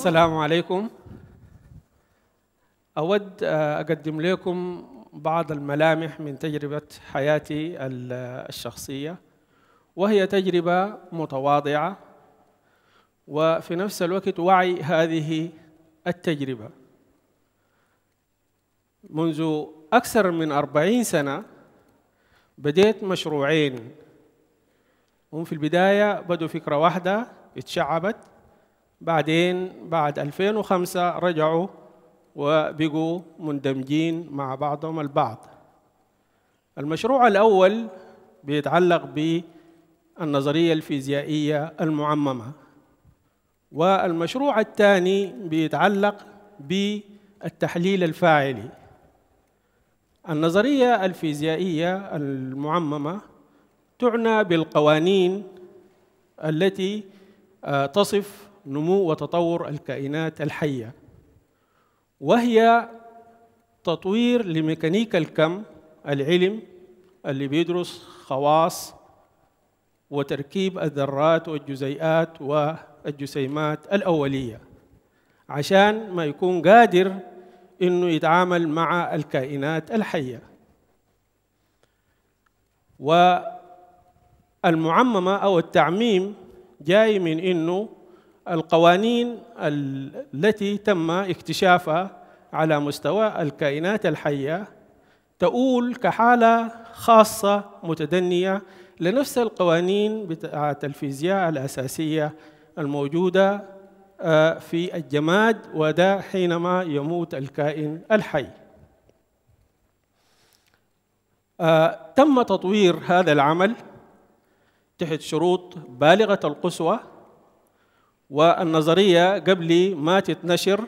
السلام عليكم أود أقدم لكم بعض الملامح من تجربة حياتي الشخصية وهي تجربة متواضعة وفي نفس الوقت وعي هذه التجربة منذ أكثر من أربعين سنة بديت مشروعين هم في البداية بدوا فكرة واحدة اتشعبت بعدين بعد 2005 رجعوا وبقوا مندمجين مع بعضهم البعض المشروع الأول بيتعلق بالنظرية الفيزيائية المعممة والمشروع الثاني بيتعلق بالتحليل الفاعلي النظرية الفيزيائية المعممة تعنى بالقوانين التي آه، تصف نمو وتطور الكائنات الحيه وهي تطوير لميكانيكا الكم العلم اللي بيدرس خواص وتركيب الذرات والجزيئات والجسيمات الأولية عشان ما يكون قادر إنه يتعامل مع الكائنات الحية والمعممة أو التعميم جاي من إنه القوانين التي تم اكتشافها على مستوى الكائنات الحيه تؤول كحاله خاصه متدنيه لنفس القوانين بتاعت الفيزياء الاساسيه الموجوده آه، في الجماد وده حينما يموت الكائن الحي آه، تم تطوير هذا العمل تحت شروط بالغه القسوه والنظرية قبل ما تتنشر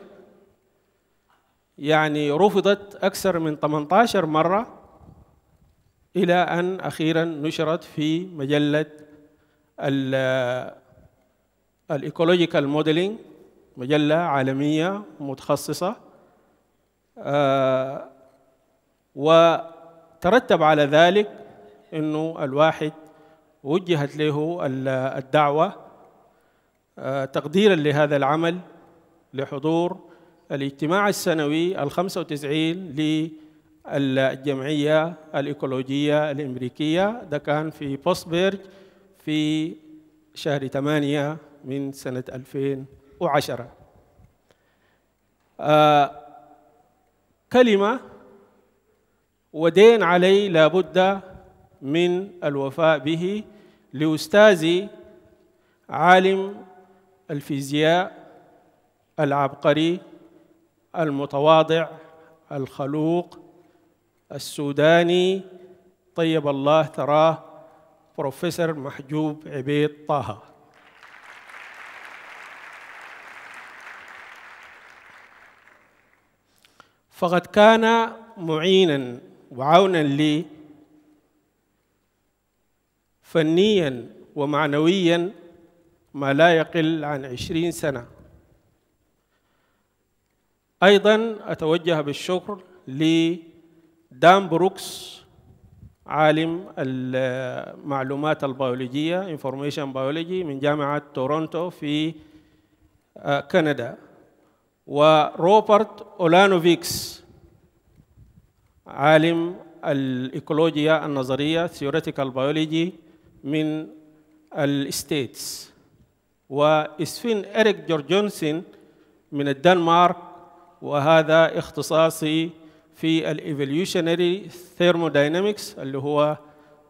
يعني رفضت أكثر من 18 مرة إلى أن أخيرا نشرت في مجلة الإيكولوجيكال موديلينج مجلة عالمية متخصصة آه، وترتب على ذلك أنه الواحد وجهت له الدعوة آه، تقديرا لهذا العمل لحضور الاجتماع السنوي الخمسة وتسعين للجمعية الإيكولوجية الأمريكية ده كان في بوسبرج في شهر 8 من سنة 2010 آه كلمة ودين علي لابد من الوفاء به لأستاذي عالم الفيزياء العبقري المتواضع الخلوق السوداني طيب الله تراه بروفيسور محجوب عبيد طه فقد كان معينا وعونا لي فنيا ومعنويا ما لا يقل عن عشرين سنة أيضا أتوجه بالشكر لدان بروكس عالم المعلومات البيولوجية Information Biology من جامعة تورونتو في آه، كندا وروبرت أولانوفيكس عالم الإيكولوجيا النظرية Theoretical Biology من الستيتس وإسفين إريك جورجونسن من الدنمارك وهذا اختصاصي في الايفوليوشنري ثيرموداينامكس اللي هو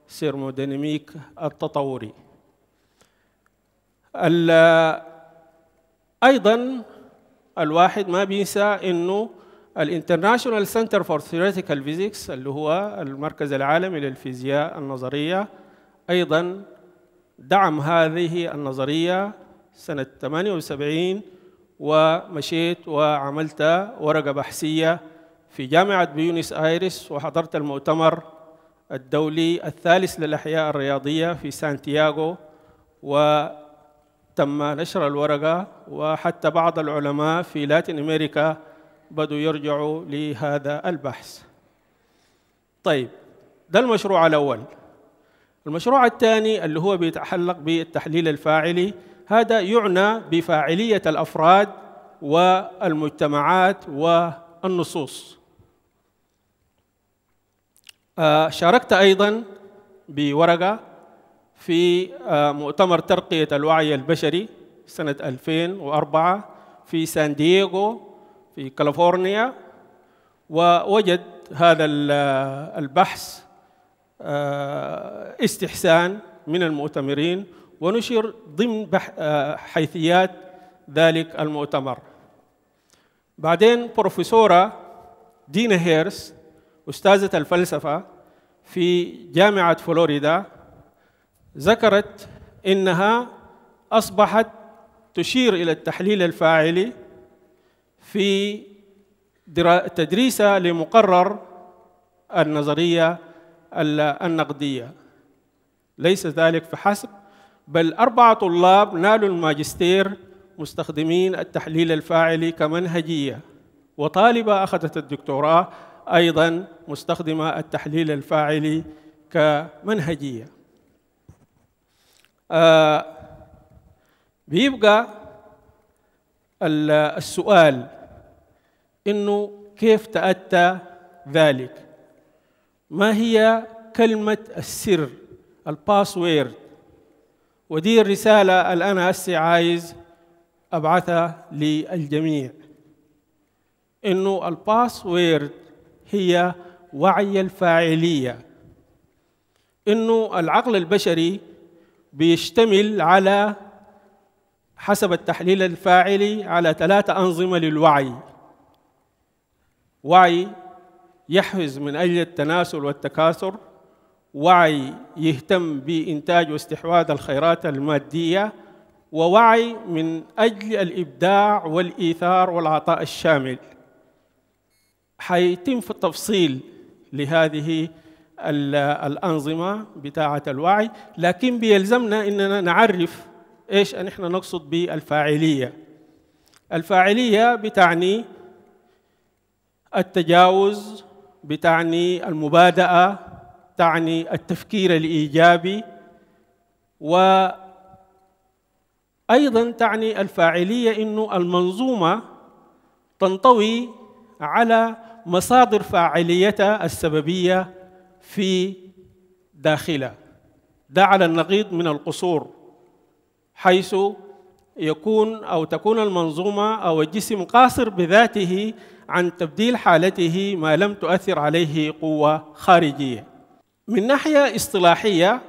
ثيرموديناميك التطوري ايضا الواحد ما بينسى انه الانترناشونال سنتر فور ثيوريتيكال فيزيكس اللي هو المركز العالمي للفيزياء النظريه ايضا دعم هذه النظريه سنة 78 ومشيت وعملت ورقة بحثية في جامعة بيونس آيرس وحضرت المؤتمر الدولي الثالث للأحياء الرياضية في سانتياغو وتم نشر الورقة وحتى بعض العلماء في لاتين أمريكا بدوا يرجعوا لهذا البحث طيب ده المشروع الأول المشروع الثاني اللي هو بيتحلق بالتحليل الفاعلي هذا يعنى بفاعلية الأفراد والمجتمعات والنصوص آه، شاركت أيضا بورقة في آه، مؤتمر ترقية الوعي البشري سنة 2004 في سان دييغو في كاليفورنيا ووجد هذا آه، البحث استحسان من المؤتمرين ونشر ضمن آه، حيثيات ذلك المؤتمر بعدين بروفيسورة دينا هيرس أستاذة الفلسفة في جامعة فلوريدا ذكرت إنها أصبحت تشير إلى التحليل الفاعلي في تدريسها لمقرر النظرية النقدية ليس ذلك فحسب بل أربعة طلاب نالوا الماجستير مستخدمين التحليل الفاعلي كمنهجية وطالبة أخذت الدكتوراه أيضا مستخدمة التحليل الفاعلي كمنهجية آه بيبقى السؤال إنه كيف تأتى ذلك ما هي كلمة السر الباسورد ودي الرسالة اللي أنا هسي عايز أبعثها للجميع إنه الباسورد هي وعي الفاعلية إنه العقل البشري بيشتمل على حسب التحليل الفاعلي على ثلاثة أنظمة للوعي وعي يحفز من أجل التناسل والتكاثر وعي يهتم بإنتاج واستحواذ الخيرات المادية ووعي من أجل الإبداع والإيثار والعطاء الشامل حيتم في التفصيل لهذه الأنظمة بتاعة الوعي لكن بيلزمنا أننا نعرف إيش نحن نقصد بالفاعلية الفاعلية بتعني التجاوز بتعني المبادأة تعني التفكير الايجابي وايضا تعني الفاعليه انه المنظومه تنطوي على مصادر فاعليتها السببيه في داخلها ده على النقيض من القصور حيث يكون أو تكون المنظومة أو الجسم قاصر بذاته عن تبديل حالته ما لم تؤثر عليه قوة خارجية من ناحية اصطلاحية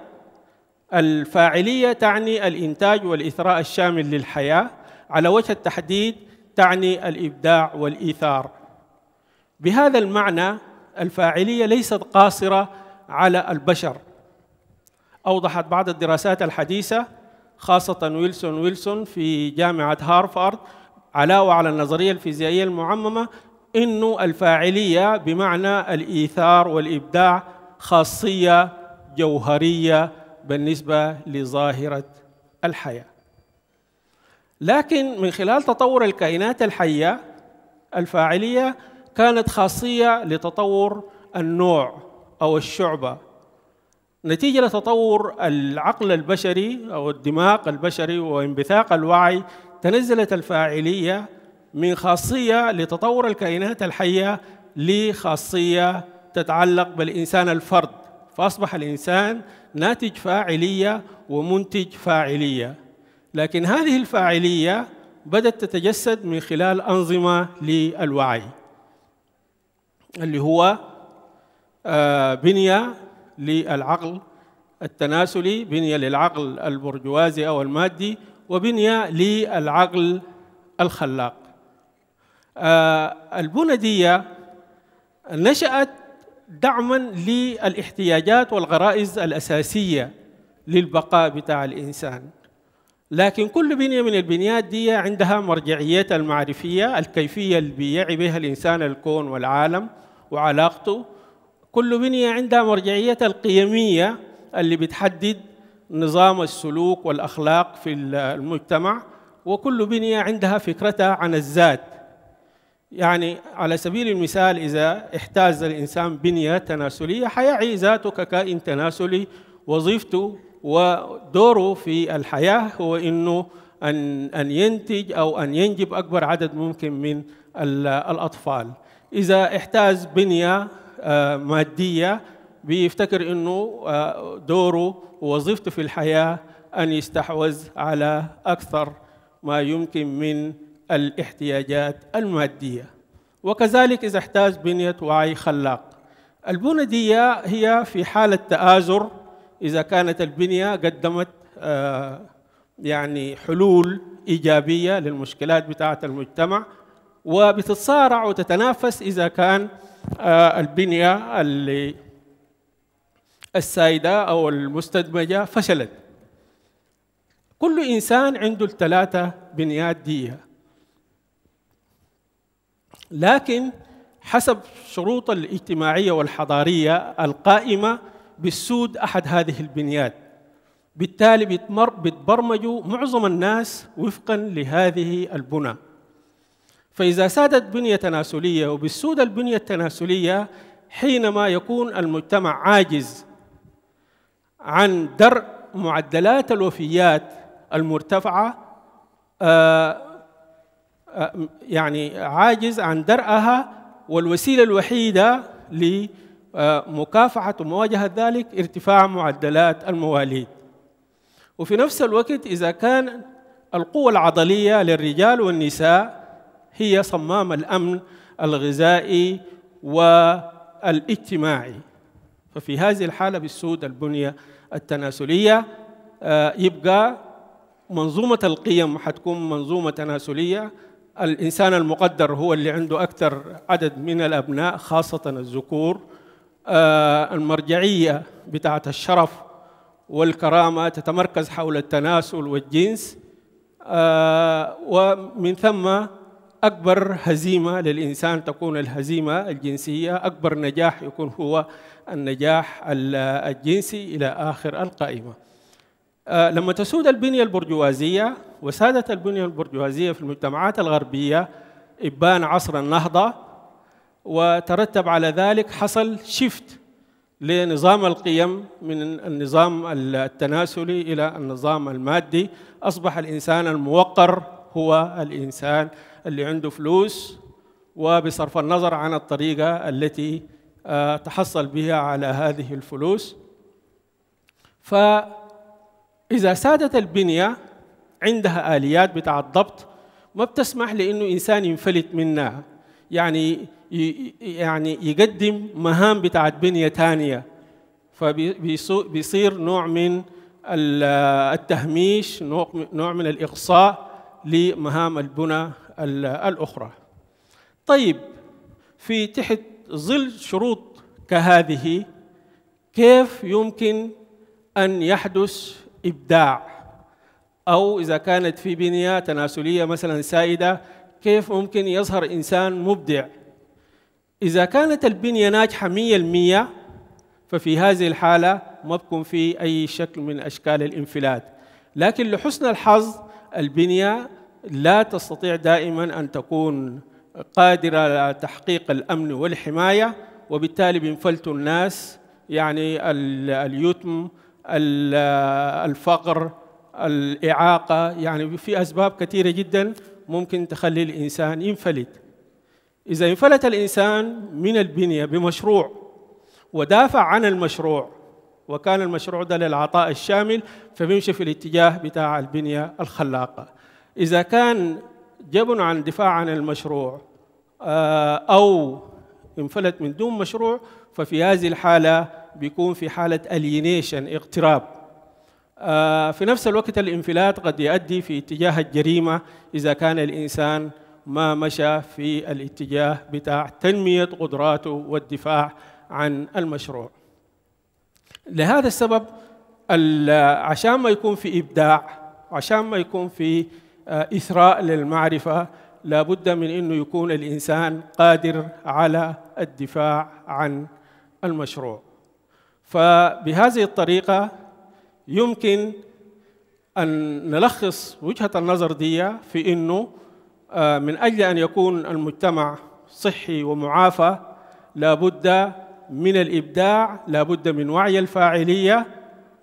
الفاعلية تعني الإنتاج والإثراء الشامل للحياة على وجه التحديد تعني الإبداع والإيثار بهذا المعنى الفاعلية ليست قاصرة على البشر أوضحت بعض الدراسات الحديثة خاصة ويلسون ويلسون في جامعة هارفارد علاوة على النظرية الفيزيائية المعممة إنه الفاعلية بمعنى الإيثار والإبداع خاصية جوهرية بالنسبة لظاهرة الحياة لكن من خلال تطور الكائنات الحية الفاعلية كانت خاصية لتطور النوع أو الشعبة نتيجة لتطور العقل البشري أو الدماغ البشري وانبثاق الوعي تنزلت الفاعلية من خاصية لتطور الكائنات الحية لخاصية تتعلق بالإنسان الفرد فأصبح الإنسان ناتج فاعلية ومنتج فاعلية لكن هذه الفاعلية بدأت تتجسد من خلال أنظمة للوعي اللي هو آه، بنية للعقل التناسلي بنية للعقل البرجوازي أو المادي وبنية للعقل الخلاق آه، البنى دي نشأت دعما للاحتياجات والغرائز الأساسية للبقاء بتاع الإنسان لكن كل بنية من البنيات دي عندها مرجعيات المعرفية الكيفية اللي بيعي بها الإنسان الكون والعالم وعلاقته كل بنية عندها مرجعيات القيمية اللي بتحدد نظام السلوك والأخلاق في المجتمع وكل بنية عندها فكرتها عن الذات يعني على سبيل المثال إذا احتاز الإنسان بنية تناسلية حيعي ذاته ككائن تناسلي وظيفته ودوره في الحياة هو إنه أن أن ينتج أو أن ينجب أكبر عدد ممكن من الأطفال إذا احتاز بنية آه، مادية بيفتكر إنه آه، دوره ووظيفته في الحياة أن يستحوذ على أكثر ما يمكن من الاحتياجات المادية وكذلك إذا احتاج بنية وعي خلاق البندية هي في حالة تآزر إذا كانت البنية قدمت آه، يعني حلول إيجابية للمشكلات بتاعة المجتمع وبتتصارع وتتنافس إذا كان آه، البنية اللي السائدة أو المستدمجة فشلت كل إنسان عنده الثلاثة بنيات دية لكن حسب شروط الاجتماعية والحضارية القائمة بالسود أحد هذه البنيات بالتالي بتبرمجوا معظم الناس وفقا لهذه البنى فإذا سادت بنية تناسلية وبالسود البنية التناسلية حينما يكون المجتمع عاجز عن درء معدلات الوفيات المرتفعة آه، يعني عاجز عن درءها والوسيلة الوحيدة لمكافحة ومواجهة ذلك ارتفاع معدلات المواليد وفي نفس الوقت إذا كان القوة العضلية للرجال والنساء هي صمام الأمن الغذائي والاجتماعي ففي هذه الحالة بالسود البنية التناسلية آه، يبقى منظومة القيم حتكون منظومة تناسلية الإنسان المقدر هو اللي عنده أكثر عدد من الأبناء خاصة الذكور آه، المرجعية بتاعة الشرف والكرامة تتمركز حول التناسل والجنس آه، ومن ثم أكبر هزيمة للإنسان تكون الهزيمة الجنسية أكبر نجاح يكون هو النجاح الجنسي إلى آخر القائمة آه، لما تسود البنية البرجوازية وسادت البنية البرجوازية في المجتمعات الغربية إبان عصر النهضة وترتب على ذلك حصل شفت لنظام القيم من النظام التناسلي إلى النظام المادي أصبح الإنسان الموقر هو الإنسان اللي عنده فلوس وبصرف النظر عن الطريقة التي آه، تحصل بها على هذه الفلوس ف إذا سادت البنية عندها آليات بتاع الضبط ما بتسمح لأنه إنسان ينفلت منها يعني يعني يقدم مهام بتاعت بنية ثانية فبيصير نوع من التهميش نوع من الإقصاء لمهام البنى الأخرى طيب في تحت ظل شروط كهذه كيف يمكن أن يحدث إبداع أو إذا كانت في بنية تناسلية مثلا سائدة كيف ممكن يظهر إنسان مبدع إذا كانت البنية ناجحة 100% ففي هذه الحالة ما بكون في أي شكل من أشكال الانفلات لكن لحسن الحظ البنية لا تستطيع دائما أن تكون قادرة على تحقيق الأمن والحماية وبالتالي بينفلتوا الناس يعني اليتم الفقر الإعاقة يعني في أسباب كثيرة جدا ممكن تخلي الإنسان ينفلت إذا انفلت الإنسان من البنية بمشروع ودافع عن المشروع وكان المشروع ده للعطاء الشامل فبيمشي في الاتجاه بتاع البنية الخلاقة إذا كان جبن عن دفاع عن المشروع آه، أو انفلت من دون مشروع ففي هذه الحالة بيكون في حالة الينيشن اغتراب آه، في نفس الوقت الانفلات قد يؤدي في اتجاه الجريمة إذا كان الإنسان ما مشى في الاتجاه بتاع تنمية قدراته والدفاع عن المشروع لهذا السبب عشان ما يكون في إبداع عشان ما يكون في آه، إثراء للمعرفة لابد من أنه يكون الإنسان قادر على الدفاع عن المشروع فبهذه الطريقة يمكن أن نلخص وجهة النظر دي في أنه آه، من أجل أن يكون المجتمع صحي ومعافى لابد من الإبداع لابد من وعي الفاعلية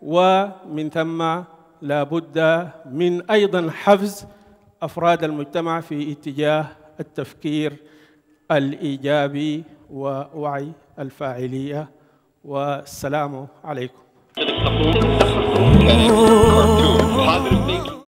ومن ثم لابد من أيضا حفز أفراد المجتمع في اتجاه التفكير الإيجابي ووعي الفاعلية والسلام عليكم